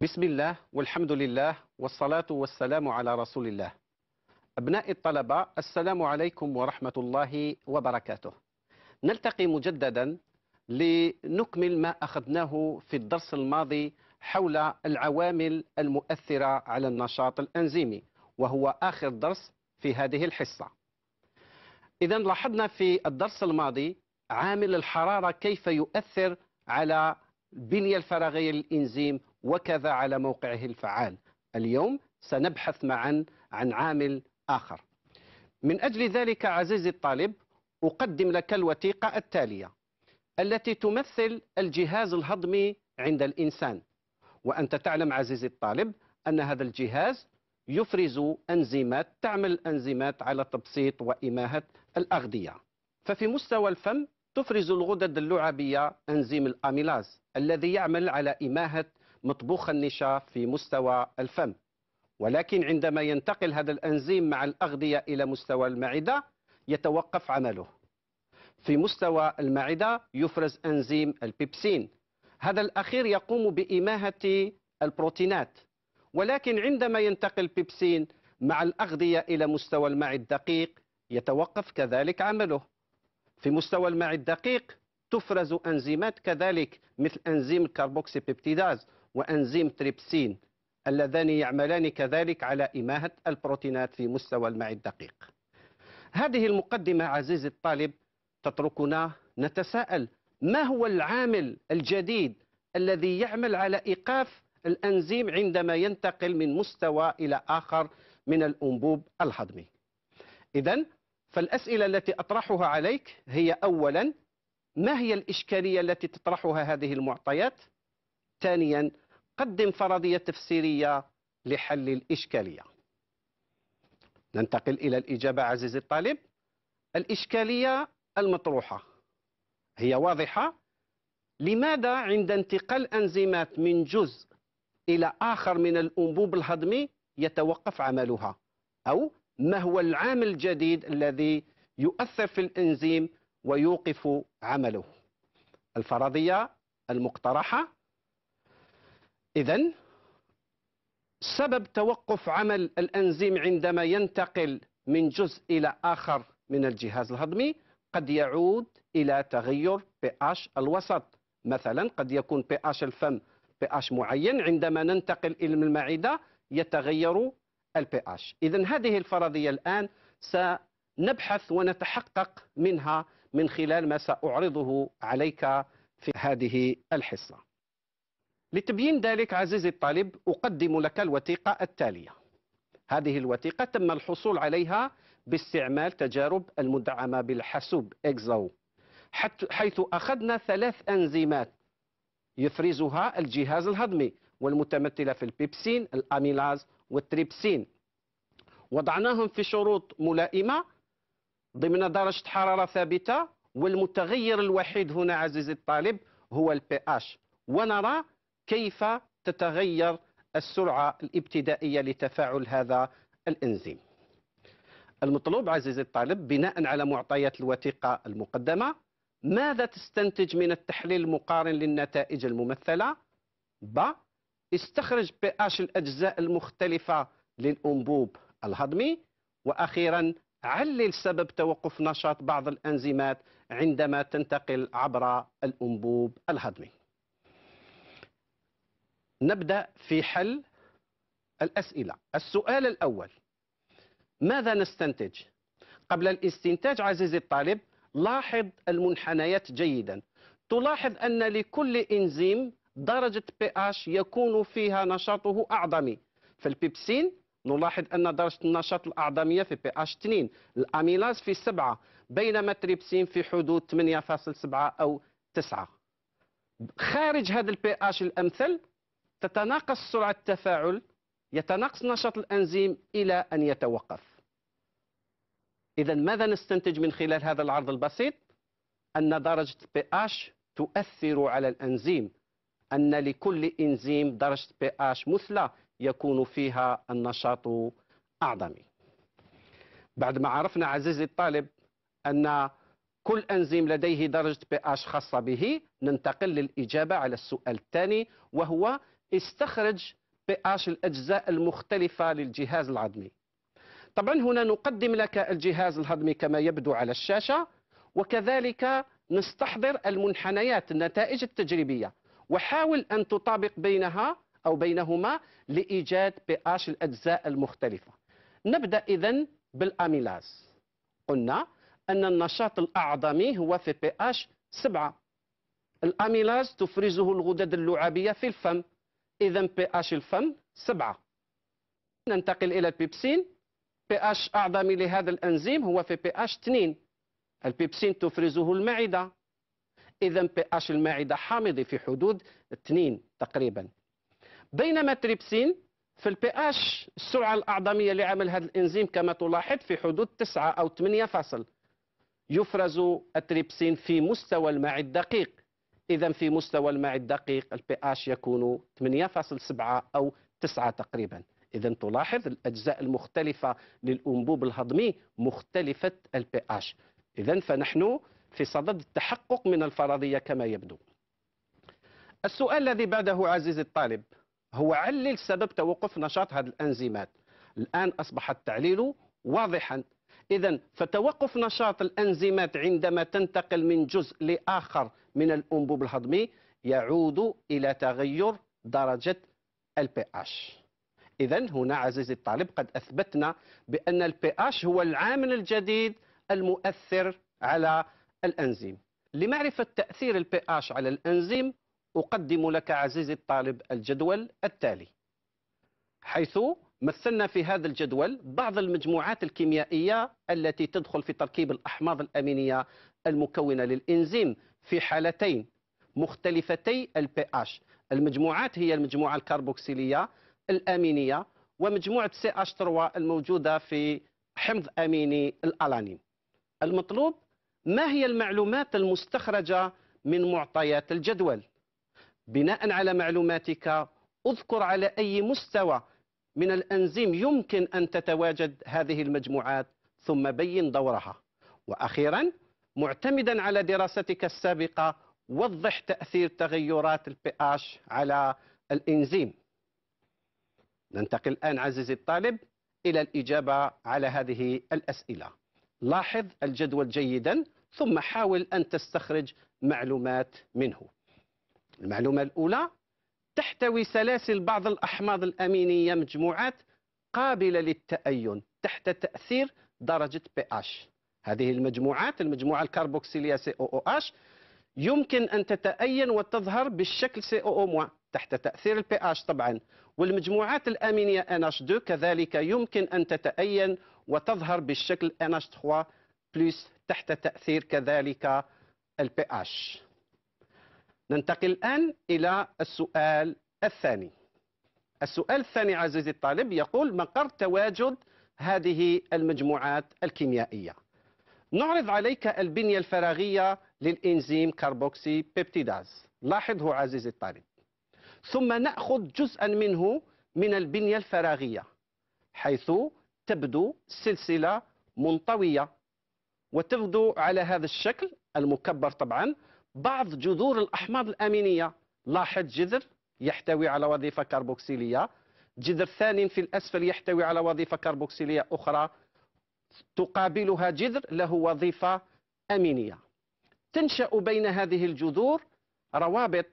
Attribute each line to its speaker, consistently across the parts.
Speaker 1: بسم الله والحمد لله والصلاة والسلام على رسول الله أبناء الطلبة السلام عليكم ورحمة الله وبركاته نلتقي مجددا لنكمل ما أخذناه في الدرس الماضي حول العوامل المؤثرة على النشاط الأنزيمي وهو آخر درس في هذه الحصة إذا لاحظنا في الدرس الماضي عامل الحرارة كيف يؤثر على البنية الفراغية للإنزيم وكذا على موقعه الفعال اليوم سنبحث معا عن عامل آخر من أجل ذلك عزيزي الطالب أقدم لك الوثيقة التالية التي تمثل الجهاز الهضمي عند الإنسان وأنت تعلم عزيزي الطالب أن هذا الجهاز يفرز أنزيمات تعمل الأنزيمات على تبسيط وإماهة الأغذية ففي مستوى الفم تفرز الغدد اللعابية أنزيم الأميلاز الذي يعمل على إماهة مطبوخ النشاف في مستوى الفم ولكن عندما ينتقل هذا الأنزيم مع الأغذية إلى مستوى المعدة يتوقف عمله في مستوى المعدة يفرز أنزيم البيبسين هذا الأخير يقوم بإماهة البروتينات ولكن عندما ينتقل البيبسين مع الأغذية إلى مستوى المعي الدقيق يتوقف كذلك عمله في مستوى المعي الدقيق تفرز أنزيمات كذلك مثل أنزيم الكربوكسي بيبتيداز وأنزيم تريبسين اللذان يعملان كذلك على إماهة البروتينات في مستوى المعي الدقيق هذه المقدمة عزيزي الطالب تتركنا نتساءل ما هو العامل الجديد الذي يعمل على إيقاف الأنزيم عندما ينتقل من مستوى إلى آخر من الأنبوب الهضمي إذا فالأسئلة التي أطرحها عليك هي أولا ما هي الإشكالية التي تطرحها هذه المعطيات ثانيا قدم فرضية تفسيرية لحل الإشكالية ننتقل إلى الإجابة عزيزي الطالب الإشكالية المطروحة هي واضحة لماذا عند انتقال أنزيمات من جزء إلى آخر من الأنبوب الهضمي يتوقف عملها أو ما هو العامل الجديد الذي يؤثر في الإنزيم ويوقف عمله الفرضية المقترحة إذا سبب توقف عمل الأنزيم عندما ينتقل من جزء إلى آخر من الجهاز الهضمي قد يعود إلى تغير pH الوسط مثلا قد يكون pH الفم pH معين عندما ننتقل إلى المعدة يتغير ال pH إذا هذه الفرضية الآن سنبحث ونتحقق منها من خلال ما سأعرضه عليك في هذه الحصة لتبيين ذلك عزيزي الطالب أقدم لك الوثيقة التالية هذه الوثيقة تم الحصول عليها باستعمال تجارب المدعمة بالحاسوب إكزو حيث أخذنا ثلاث أنزيمات يفرزها الجهاز الهضمي والمتمثلة في البيبسين الأميلاز والتريبسين وضعناهم في شروط ملائمة ضمن درجة حرارة ثابتة والمتغير الوحيد هنا عزيزي الطالب هو البي اش ونرى كيف تتغير السرعة الابتدائية لتفاعل هذا الإنزيم المطلوب عزيزي الطالب بناء على معطيات الوثيقة المقدمة ماذا تستنتج من التحليل المقارن للنتائج الممثلة؟ ب استخرج بأش الأجزاء المختلفة للأنبوب الهضمي وأخيرا علل سبب توقف نشاط بعض الأنزيمات عندما تنتقل عبر الأنبوب الهضمي نبدأ في حل الأسئلة السؤال الأول ماذا نستنتج؟ قبل الاستنتاج عزيزي الطالب لاحظ المنحنيات جيدا تلاحظ أن لكل إنزيم درجة بي اش يكون فيها نشاطه أعظمي فالبيبسين نلاحظ أن درجة النشاط الأعظمية في بي اش 2 الأميلاز في 7 بينما التريبسين في حدود 8.7 أو 9 خارج هذا البي اش الأمثل تتناقص سرعة التفاعل يتناقص نشاط الأنزيم إلى أن يتوقف إذا ماذا نستنتج من خلال هذا العرض البسيط؟ أن درجة pH تؤثر على الأنزيم أن لكل إنزيم درجة pH مثلى يكون فيها النشاط أعظمي بعد ما عرفنا عزيزي الطالب أن كل أنزيم لديه درجة pH خاصة به ننتقل للإجابة على السؤال الثاني وهو استخرج PH الأجزاء المختلفة للجهاز العظمي طبعا هنا نقدم لك الجهاز الهضمي كما يبدو على الشاشة وكذلك نستحضر المنحنيات النتائج التجريبية وحاول أن تطابق بينها أو بينهما لإيجاد PH الأجزاء المختلفة نبدأ إذن بالأميلاز قلنا أن النشاط الأعظمي هو في PH 7 الأميلاز تفرزه الغدد اللعابية في الفم إذا بي اش الفم سبعة ننتقل إلى البيبسين بي اش أعظمي لهذا الأنزيم هو في بي اش 2 البيبسين تفرزه المعدة إذا بي اش المعدة حامضي في حدود 2 تقريبا بينما تريبسين في البي اش السرعة الأعظمية لعمل هذا الإنزيم كما تلاحظ في حدود 9 أو 8 فاصل يفرز التريبسين في مستوى المعده الدقيق إذا في مستوى الماء الدقيق البي اش يكون 8.7 أو 9 تقريبا إذا تلاحظ الأجزاء المختلفة للأنبوب الهضمي مختلفة البي اش إذا فنحن في صدد التحقق من الفرضية كما يبدو السؤال الذي بعده عزيزي الطالب هو علل سبب توقف نشاط هذه الأنزيمات الآن أصبح التعليل واضحا إذا فتوقف نشاط الأنزيمات عندما تنتقل من جزء لآخر من الأنبوب الهضمي يعود إلى تغير درجة الـ pH. إذا هنا عزيزي الطالب قد أثبتنا بأن الـ pH هو العامل الجديد المؤثر على الأنزيم لمعرفة تأثير الـ pH على الأنزيم أقدم لك عزيزي الطالب الجدول التالي حيث مثلنا في هذا الجدول بعض المجموعات الكيميائية التي تدخل في تركيب الأحماض الأمينية المكونة للإنزيم في حالتين مختلفتي البي pH المجموعات هي المجموعة الكربوكسيلية الأمينية ومجموعة سي 3 الموجودة في حمض أميني الألانين المطلوب ما هي المعلومات المستخرجة من معطيات الجدول بناء على معلوماتك اذكر على أي مستوى من الأنزيم يمكن أن تتواجد هذه المجموعات ثم بين دورها وأخيرا معتمدا على دراستك السابقة وضح تأثير تغيرات البي اش على الإنزيم ننتقل الآن عزيزي الطالب إلى الإجابة على هذه الأسئلة لاحظ الجدول جيدا ثم حاول أن تستخرج معلومات منه المعلومة الأولى تحتوي سلاسل بعض الأحماض الأمينية مجموعات قابلة للتأين تحت تأثير درجة pH هذه المجموعات المجموعة الكربوكسيلية COOH يمكن أن تتأين وتظهر بالشكل COO- تحت تأثير pH طبعا والمجموعات الأمينية NH2 كذلك يمكن أن تتأين وتظهر بالشكل NH3 تحت تأثير كذلك pH ننتقل الآن إلى السؤال الثاني السؤال الثاني عزيزي الطالب يقول مقر تواجد هذه المجموعات الكيميائية نعرض عليك البنية الفراغية للإنزيم كاربوكسي بيبتيداز لاحظه عزيزي الطالب ثم نأخذ جزءا منه من البنية الفراغية حيث تبدو سلسلة منطوية وتبدو على هذا الشكل المكبر طبعا بعض جذور الأحماض الأمينية لاحظ جذر يحتوي على وظيفة كربوكسيلية جذر ثاني في الأسفل يحتوي على وظيفة كربوكسيلية أخرى تقابلها جذر له وظيفة أمينية تنشأ بين هذه الجذور روابط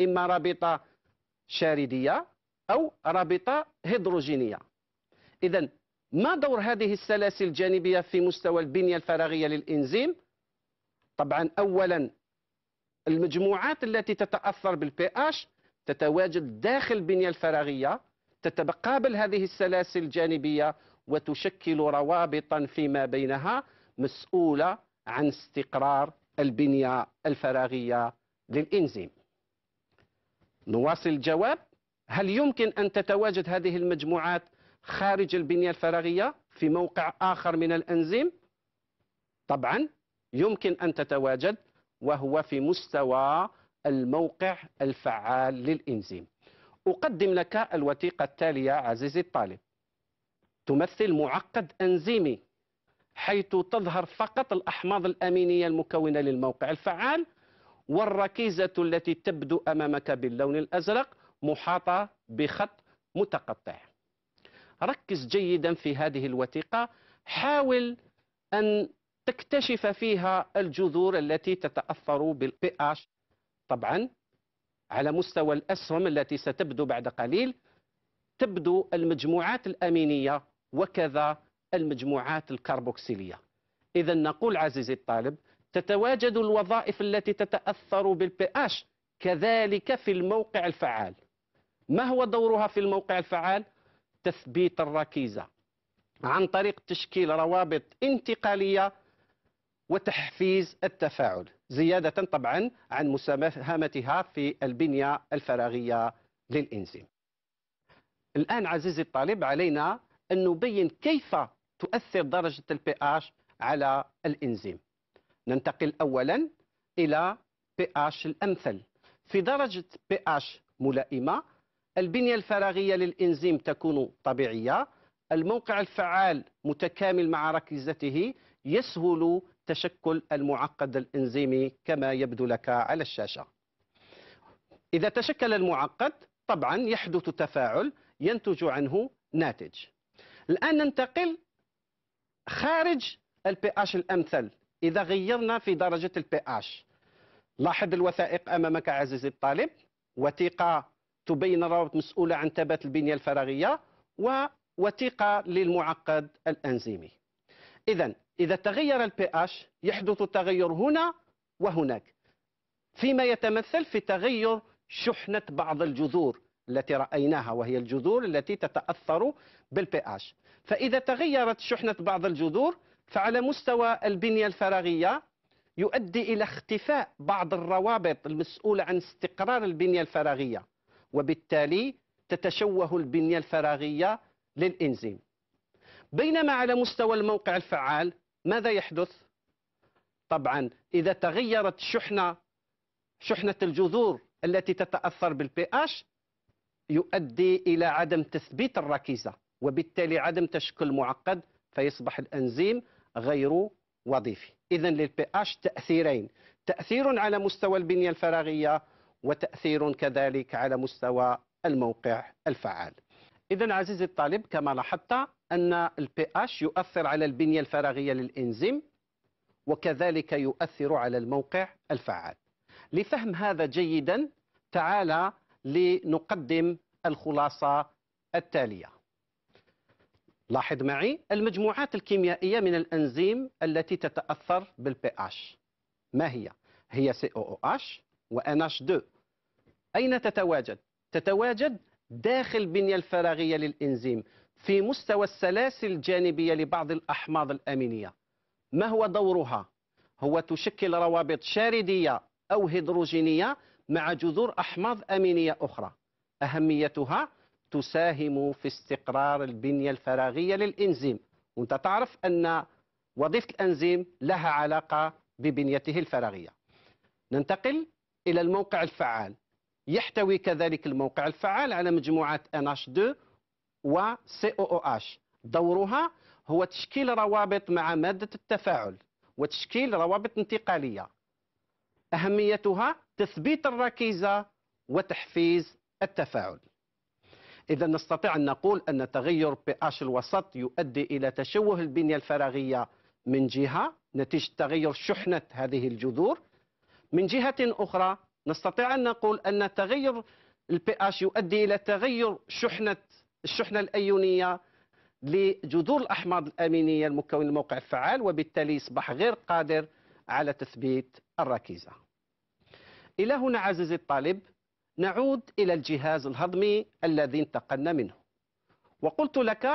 Speaker 1: إما رابطة شاردية أو رابطة هيدروجينية إذا ما دور هذه السلاسل الجانبية في مستوى البنية الفراغية للإنزيم؟ طبعا أولا المجموعات التي تتأثر بالبي اش تتواجد داخل البنية الفراغية تتقابل هذه السلاسل الجانبية وتشكل روابطا فيما بينها مسؤولة عن استقرار البنية الفراغية للإنزيم نواصل الجواب هل يمكن أن تتواجد هذه المجموعات خارج البنية الفراغية في موقع آخر من الأنزيم؟ طبعا يمكن أن تتواجد وهو في مستوى الموقع الفعال للإنزيم أقدم لك الوثيقة التالية عزيزي الطالب تمثل معقد أنزيمي حيث تظهر فقط الأحماض الأمينية المكونة للموقع الفعال والركيزة التي تبدو أمامك باللون الأزرق محاطة بخط متقطع ركز جيدا في هذه الوثيقة حاول أن تكتشف فيها الجذور التي تتأثر بالبي اتش طبعا على مستوى الأسهم التي ستبدو بعد قليل تبدو المجموعات الأمينية وكذا المجموعات الكربوكسيلية إذا نقول عزيزي الطالب تتواجد الوظائف التي تتأثر بالبي اتش كذلك في الموقع الفعال ما هو دورها في الموقع الفعال؟ تثبيت الركيزة عن طريق تشكيل روابط انتقالية وتحفيز التفاعل زيادة طبعا عن مساهمتها في البنية الفراغية للإنزيم الآن عزيزي الطالب علينا أن نبين كيف تؤثر درجة البي pH على الإنزيم ننتقل أولا إلى pH الأمثل في درجة pH ملائمة البنية الفراغية للإنزيم تكون طبيعية الموقع الفعال متكامل مع ركيزته يسهل تشكل المعقد الإنزيمي كما يبدو لك على الشاشة إذا تشكل المعقد طبعا يحدث تفاعل ينتج عنه ناتج الآن ننتقل خارج البي اش الأمثل إذا غيرنا في درجة البي اش لاحظ الوثائق أمامك عزيزي الطالب وثيقة تبين روابط مسؤولة عن ثبات البنية الفراغية ووثيقة للمعقد الأنزيمي إذا إذا تغير البي اتش يحدث تغير هنا وهناك فيما يتمثل في تغير شحنة بعض الجذور التي رأيناها وهي الجذور التي تتأثر بالبي اتش فإذا تغيرت شحنة بعض الجذور فعلى مستوى البنية الفراغية يؤدي إلى اختفاء بعض الروابط المسؤولة عن استقرار البنية الفراغية وبالتالي تتشوه البنية الفراغية للإنزيم بينما على مستوى الموقع الفعال ماذا يحدث طبعا إذا تغيرت شحنة شحنة الجذور التي تتأثر بالبي اش يؤدي إلى عدم تثبيت الركيزة وبالتالي عدم تشكل معقد فيصبح الأنزيم غير وظيفي إذا للبي اش تأثيرين تأثير على مستوى البنية الفراغية وتأثير كذلك على مستوى الموقع الفعال إذا عزيزي الطالب كما لاحظت أن البي اش يؤثر على البنية الفراغية للإنزيم وكذلك يؤثر على الموقع الفعال لفهم هذا جيدا تعال لنقدم الخلاصة التالية لاحظ معي المجموعات الكيميائية من الأنزيم التي تتأثر بالبي اش ما هي؟ هي سي او اش و NH2 أين تتواجد؟ تتواجد داخل البنية الفراغية للإنزيم في مستوى السلاسل الجانبية لبعض الأحماض الأمينية ما هو دورها؟ هو تشكل روابط شاردية أو هيدروجينية مع جذور أحماض أمينية أخرى أهميتها تساهم في استقرار البنية الفراغية للإنزيم وانت تعرف أن وظيفة الأنزيم لها علاقة ببنيته الفراغية ننتقل إلى الموقع الفعال يحتوي كذلك الموقع الفعال على مجموعة NH2 سي او او اش دورها هو تشكيل روابط مع مادة التفاعل وتشكيل روابط انتقالية أهميتها تثبيت الركيزة وتحفيز التفاعل إذا نستطيع أن نقول أن تغير pH الوسط يؤدي إلى تشوه البنية الفراغية من جهة نتيجة تغير شحنة هذه الجذور من جهة أخرى نستطيع أن نقول أن تغير البي pH يؤدي إلى تغير شحنة الشحنة الأيونية لجذور الأحماض الأمينية المكون الموقع الفعال وبالتالي يصبح غير قادر على تثبيت الركيزة إلى هنا عزيزي الطالب نعود إلى الجهاز الهضمي الذي انتقلنا منه وقلت لك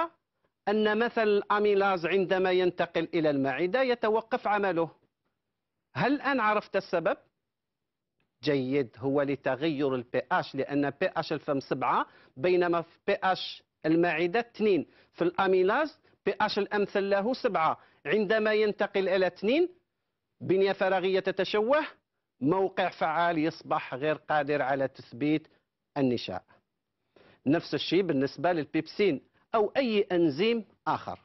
Speaker 1: أن مثل الأميلاز عندما ينتقل إلى المعدة يتوقف عمله هل الآن عرفت السبب؟ جيد هو لتغير البي اش لان بي اش الفم 7 بينما في بي اش المعده 2 في الاميلاز بي اش الامثل له 7 عندما ينتقل الى 2 بنيه فراغيه تتشوه موقع فعال يصبح غير قادر على تثبيت النشاء نفس الشيء بالنسبه للبيبسين او اي انزيم اخر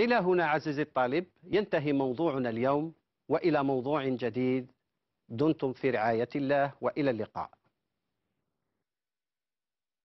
Speaker 1: الى هنا عزيزي الطالب ينتهي موضوعنا اليوم والى موضوع جديد دمتم في رعاية الله وإلى اللقاء